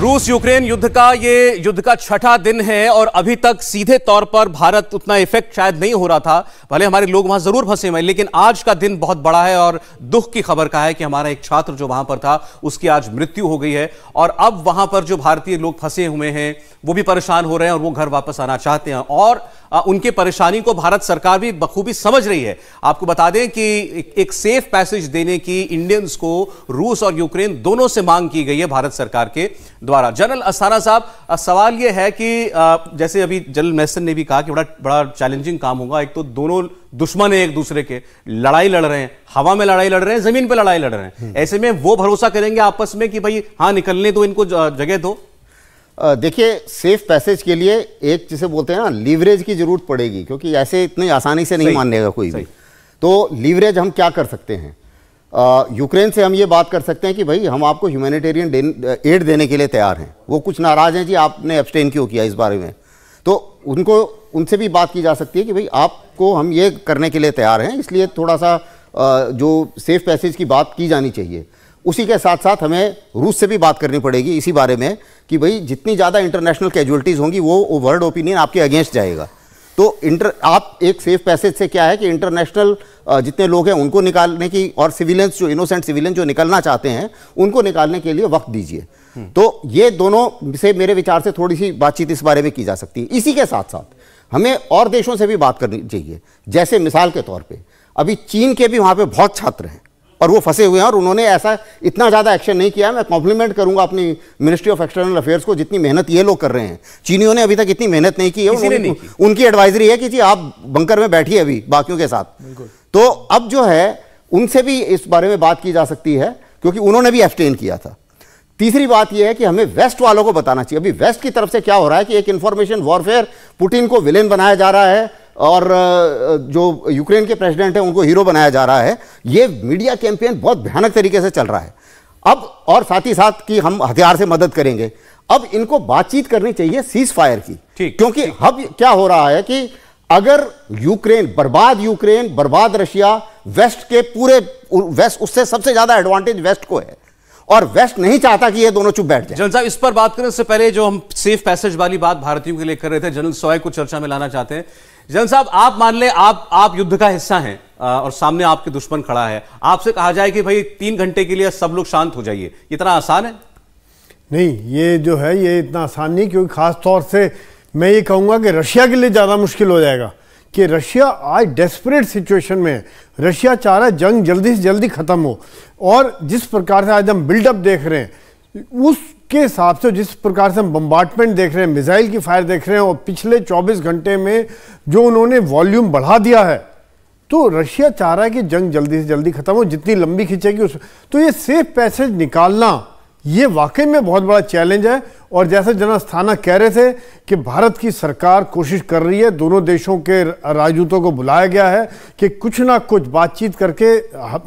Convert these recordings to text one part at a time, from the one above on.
रूस यूक्रेन युद्ध का ये युद्ध का छठा दिन है और अभी तक सीधे तौर पर भारत उतना इफेक्ट शायद नहीं हो रहा था भले हमारे लोग वहां जरूर फंसे हुए लेकिन आज का दिन बहुत बड़ा है और दुख की खबर का है कि हमारा एक छात्र जो वहां पर था उसकी आज मृत्यु हो गई है और अब वहां पर जो भारतीय लोग फंसे हुए हैं वो भी परेशान हो रहे हैं और वो घर वापस आना चाहते हैं और उनके परेशानी को भारत सरकार भी बखूबी समझ रही है आपको बता दें कि एक सेफ पैसेज देने की इंडियंस को रूस और यूक्रेन दोनों से मांग की गई है भारत सरकार के द्वारा जनरल अस्थाना साहब सवाल यह है कि जैसे अभी जनरल मैसन ने भी कहा कि बड़ा बड़ा चैलेंजिंग काम होगा एक तो दोनों दुश्मन है एक दूसरे के लड़ाई लड़ रहे हैं हवा में लड़ाई लड़ रहे हैं जमीन पर लड़ाई लड़ रहे हैं हम्म। ऐसे में वो भरोसा करेंगे आपस में कि भाई हाँ निकलने दो तो इनको जगह दो देखिए सेफ पैसेज के लिए एक जिसे बोलते हैं ना लीवरेज की जरूरत पड़ेगी क्योंकि ऐसे इतनी आसानी से नहीं मान लेगा कोई भी तो लीवरेज हम क्या कर सकते हैं यूक्रेन से हम ये बात कर सकते हैं कि भाई हम आपको ह्यूमैनिटेरियन एड देने के लिए तैयार हैं वो कुछ नाराज़ हैं जी आपने एब्सटेन क्यों किया इस बारे में तो उनको उनसे भी बात की जा सकती है कि भाई आपको हम ये करने के लिए तैयार हैं इसलिए थोड़ा सा जो सेफ पैसेज की बात की जानी चाहिए उसी के साथ साथ हमें रूस से भी बात करनी पड़ेगी इसी बारे में कि भाई जितनी ज़्यादा इंटरनेशनल कैजुअलिटीज़ होंगी वो वर्ल्ड ओपिनियन आपके अगेंस्ट जाएगा तो इंटर आप एक सेफ पैसेज से क्या है कि इंटरनेशनल जितने लोग हैं उनको निकालने की और सिविलियंस जो इनोसेंट सिविलियंस जो निकलना चाहते हैं उनको निकालने के लिए वक्त दीजिए हम्म। तो ये दोनों से मेरे विचार से थोड़ी सी बातचीत इस बारे में की जा सकती है इसी के साथ साथ हमें और देशों से भी बात करनी चाहिए जैसे मिसाल के तौर पर अभी चीन के भी वहाँ पर बहुत छात्र हैं और वो फंसे हुए हैं और उन्होंने ऐसा इतना ज़्यादा एक्शन नहीं किया मैं कॉम्प्लीमेंट करूंगा अपनी मिनिस्ट्री ऑफ एक्सटर्नल अफेयर्स को जितनी मेहनत ये लोग कर रहे हैं चीनियों ने अभी तक इतनी मेहनत नहीं की है उन्होंने नहीं उनकी एडवाइजरी है कि जी आप बंकर में बैठिए अभी बाकियों के साथ तो अब जो है उनसे भी इस बारे में बात की जा सकती है क्योंकि उन्होंने भी एक्सटेन किया था तीसरी बात यह है कि हमें वेस्ट वालों को बताना चाहिए अभी वेस्ट की तरफ से क्या हो रहा है कि एक इन्फॉर्मेशन वॉरफेयर पुटिन को विलेन बनाया जा रहा है और जो यूक्रेन के प्रेसिडेंट हैं उनको हीरो बनाया जा रहा है ये मीडिया कैंपेन बहुत भयानक तरीके से चल रहा है अब और साथ ही साथ कि हम हथियार से मदद करेंगे अब इनको बातचीत करनी चाहिए सीज फायर की ठीक क्योंकि अब क्या हो रहा है कि अगर यूक्रेन बर्बाद यूक्रेन बर्बाद रशिया वेस्ट के पूरे वेस्ट उससे सबसे ज्यादा एडवांटेज वेस्ट को है और वेस्ट नहीं चाहता कि ये दोनों चुप बैठ जाए जनरल साहब इस पर बात करें से पहले जो हम सेफ पैसेज वाली बात भारतीयों के लिए कर रहे थे जनरल सोए को चर्चा में लाना चाहते हैं जन साहब आप मान ले आप आप युद्ध का हिस्सा हैं और सामने आपके दुश्मन खड़ा है आपसे कहा जाए कि भाई तीन घंटे के लिए सब लोग शांत हो जाइए इतना आसान है नहीं ये जो है ये इतना आसान नहीं क्योंकि ख़ास तौर से मैं ये कहूँगा कि रशिया के लिए ज़्यादा मुश्किल हो जाएगा कि रशिया आज डेस्परेट सिचुएशन में है रशिया चाह रहा है जंग जल्दी से जल्दी ख़त्म हो और जिस प्रकार से आज हम बिल्डअप देख रहे हैं उस के हिसाब से जिस प्रकार से हम बम्बार्टमेंट देख रहे हैं मिसाइल की फायर देख रहे हैं और पिछले 24 घंटे में जो उन्होंने वॉल्यूम बढ़ा दिया है तो रशिया चाह रहा है कि जंग जल्दी से जल्दी खत्म हो जितनी लंबी खींचेगी उस तो ये सेफ पैसेज निकालना ये वाकई में बहुत बड़ा चैलेंज है और जैसे जनरल स्थाना कह रहे थे कि भारत की सरकार कोशिश कर रही है दोनों देशों के राजदूतों को बुलाया गया है कि कुछ ना कुछ बातचीत करके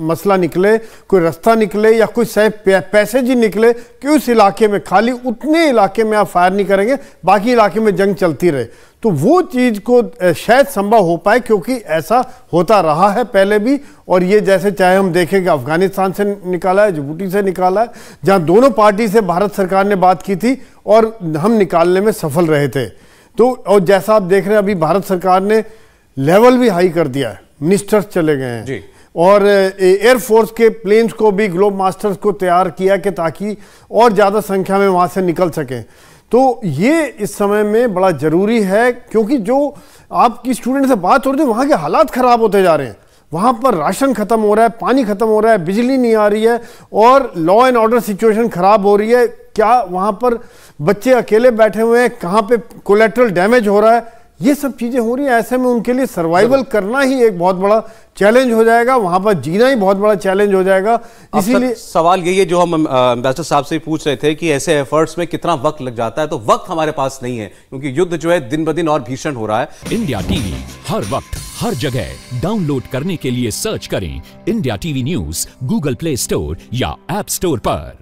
मसला निकले कोई रास्ता निकले या कोई सह पैसेज ही निकले कि उस इलाके में खाली उतने इलाके में आप फायर नहीं करेंगे बाकी इलाके में जंग चलती रहे तो वो चीज़ को शायद संभव हो पाए क्योंकि ऐसा होता रहा है पहले भी और ये जैसे चाहे हम देखें कि अफगानिस्तान से निकाला है जबूटी से निकाला है जहाँ दोनों पार्टी से भारत सरकार ने बात की थी और हम निकालने में सफल रहे थे तो और जैसा आप देख रहे हैं अभी भारत सरकार ने लेवल भी हाई कर दिया है मिनिस्टर्स चले गए हैं जी और एयरफोर्स के प्लेन्स को भी ग्लोब मास्टर्स को तैयार किया कि ताकि और ज़्यादा संख्या में वहाँ से निकल सकें तो ये इस समय में बड़ा ज़रूरी है क्योंकि जो आपकी स्टूडेंट से बात हो रही थी वहाँ के हालात ख़राब होते जा रहे हैं वहाँ पर राशन ख़त्म हो रहा है पानी ख़त्म हो रहा है बिजली नहीं आ रही है और लॉ एंड ऑर्डर सिचुएशन ख़राब हो रही है क्या वहाँ पर बच्चे अकेले बैठे हुए हैं कहाँ पे कोलेट्रल डैमेज हो रहा है ये सब चीज़ें हो रही हैं ऐसे में उनके लिए सर्वाइवल करना ही एक बहुत बड़ा चैलेंज हो जाएगा वहाँ पर जीना ही बहुत बड़ा चैलेंज हो जाएगा इसीलिए सवाल यही है जो हम एम्बेसडर साहब से पूछ रहे थे कि ऐसे एफर्ट्स में कितना वक्त लग जाता है तो वक्त हमारे पास नहीं है क्योंकि युद्ध जो है दिन ब दिन और भीषण हो रहा है इंडिया टीवी हर वक्त हर जगह डाउनलोड करने के लिए सर्च करें India TV news Google Play Store या एप स्टोर पर